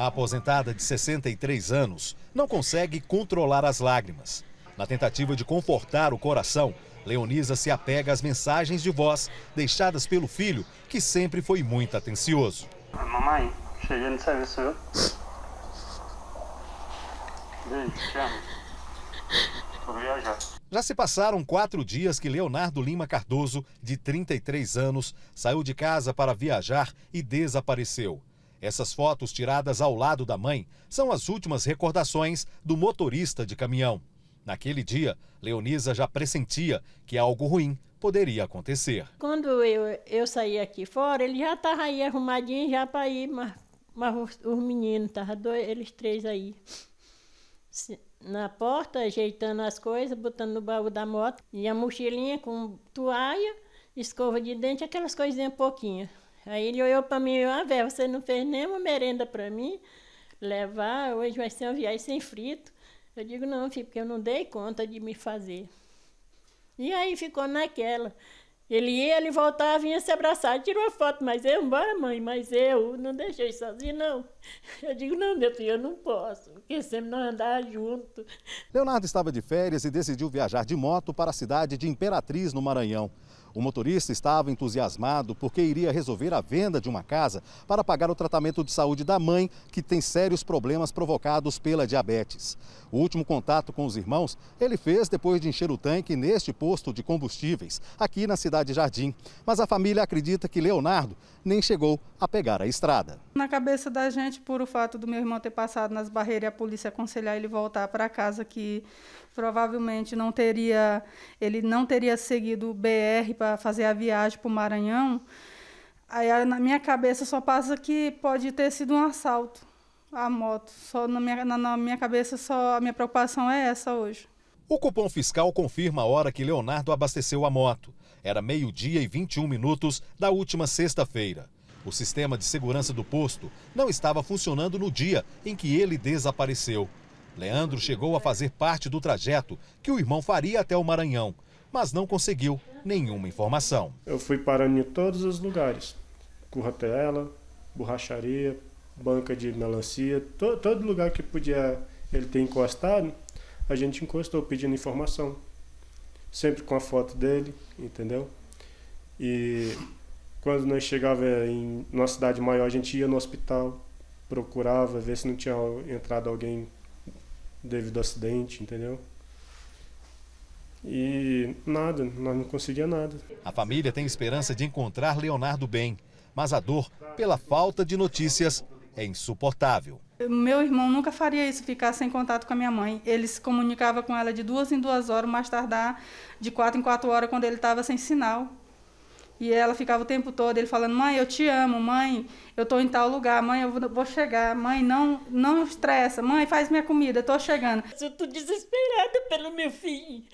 A aposentada de 63 anos não consegue controlar as lágrimas. Na tentativa de confortar o coração, Leonisa se apega às mensagens de voz deixadas pelo filho, que sempre foi muito atencioso. Mamãe, cheguei no serviço, Vou viajar. Já se passaram quatro dias que Leonardo Lima Cardoso, de 33 anos, saiu de casa para viajar e desapareceu. Essas fotos tiradas ao lado da mãe são as últimas recordações do motorista de caminhão. Naquele dia, Leonisa já pressentia que algo ruim poderia acontecer. Quando eu, eu saí aqui fora, ele já estava aí arrumadinho já para ir, mas, mas os, os meninos, dois, eles três aí. Na porta, ajeitando as coisas, botando no baú da moto. E a mochilinha com toalha, escova de dente, aquelas coisinhas pouquinhas. Aí ele olhou para mim e ah, velho, você não fez nenhuma merenda para mim levar, hoje vai ser uma viagem sem frito. Eu digo, não, filho, porque eu não dei conta de me fazer. E aí ficou naquela. Ele ia, ele voltava, vinha se abraçar, tirou a foto, mas eu, embora mãe, mas eu não deixei sozinho, não. Eu digo, não, meu filho, eu não posso, porque sempre nós andar junto. Leonardo estava de férias e decidiu viajar de moto para a cidade de Imperatriz, no Maranhão. O motorista estava entusiasmado porque iria resolver a venda de uma casa para pagar o tratamento de saúde da mãe, que tem sérios problemas provocados pela diabetes. O último contato com os irmãos ele fez depois de encher o tanque neste posto de combustíveis, aqui na cidade Jardim. Mas a família acredita que Leonardo nem chegou a pegar a estrada. Na cabeça da gente, por o fato do meu irmão ter passado nas barreiras e a polícia aconselhar ele voltar para casa, que provavelmente não teria, ele não teria seguido o BR para fazer a viagem para o Maranhão, aí na minha cabeça só passa que pode ter sido um assalto à moto. Só na minha, na, na minha cabeça só a minha preocupação é essa hoje. O cupom fiscal confirma a hora que Leonardo abasteceu a moto. Era meio-dia e 21 minutos da última sexta-feira. O sistema de segurança do posto não estava funcionando no dia em que ele desapareceu. Leandro chegou a fazer parte do trajeto que o irmão faria até o Maranhão, mas não conseguiu nenhuma informação. Eu fui parando em todos os lugares: curratela, borracharia, banca de melancia, to todo lugar que podia ele ter encostado, a gente encostou pedindo informação. Sempre com a foto dele, entendeu? E quando nós chegava em uma cidade maior, a gente ia no hospital, procurava ver se não tinha entrado alguém devido ao acidente, entendeu? E nada, nós não conseguia nada. A família tem esperança de encontrar Leonardo bem, mas a dor, pela falta de notícias, é insuportável. Meu irmão nunca faria isso, ficar sem contato com a minha mãe. Ele se comunicava com ela de duas em duas horas, mais tardar de quatro em quatro horas, quando ele estava sem sinal. E ela ficava o tempo todo, ele falando: "Mãe, eu te amo, mãe, eu tô em tal lugar, mãe, eu vou chegar, mãe, não, não estressa, mãe, faz minha comida, eu tô chegando". Eu tô desesperada pelo meu filho.